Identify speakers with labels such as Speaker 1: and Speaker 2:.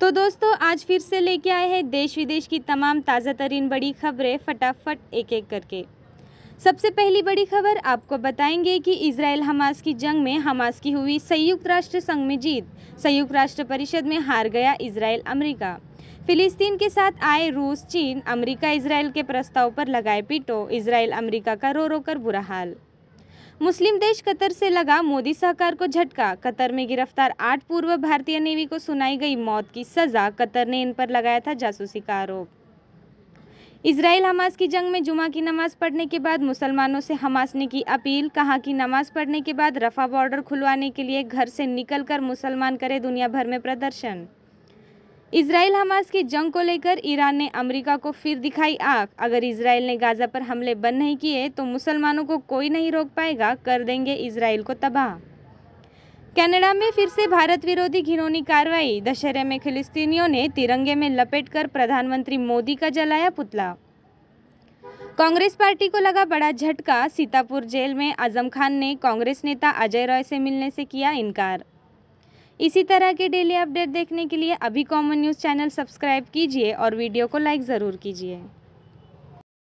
Speaker 1: तो दोस्तों आज फिर से लेके आए हैं देश विदेश की तमाम ताज़ा तरीन बड़ी खबरें फटाफट एक एक करके सबसे पहली बड़ी खबर आपको बताएंगे कि इसराइल हमास की जंग में हमास की हुई संयुक्त राष्ट्र संघ में जीत संयुक्त राष्ट्र परिषद में हार गया इसराइल अमेरिका फिलिस्तीन के साथ आए रूस चीन अमेरिका इसराइल के प्रस्ताव पर लगाए पीटो इसराइल अमेरिका का रो रो कर बुरा हाल मुस्लिम देश कतर से लगा मोदी सरकार को झटका कतर में गिरफ्तार आठ पूर्व भारतीय नेवी को सुनाई गई मौत की सजा कतर ने इन पर लगाया था जासूसी का आरोप इसराइल हमास की जंग में जुमा की नमाज पढ़ने के बाद मुसलमानों से हमास ने की अपील कहा कि नमाज पढ़ने के बाद रफा बॉर्डर खुलवाने के लिए घर से निकलकर मुसलमान करे दुनिया भर में प्रदर्शन इसराइल हमास की जंग को लेकर ईरान ने अमेरिका को फिर दिखाई आग अगर इसराइल ने गाजा पर हमले बंद नहीं किए तो मुसलमानों को कोई नहीं रोक पाएगा कर देंगे इसराइल को तबाह कनाडा में फिर से भारत विरोधी घिनौनी कार्रवाई दशहरे में फिलिस्तीनियों ने तिरंगे में लपेटकर प्रधानमंत्री मोदी का जलाया पुतला कांग्रेस पार्टी को लगा बड़ा झटका सीतापुर जेल में आजम खान ने कांग्रेस नेता अजय रॉय से मिलने से किया इनकार इसी तरह के डेली अपडेट देखने के लिए अभी कॉमन न्यूज़ चैनल सब्सक्राइब कीजिए और वीडियो को लाइक ज़रूर कीजिए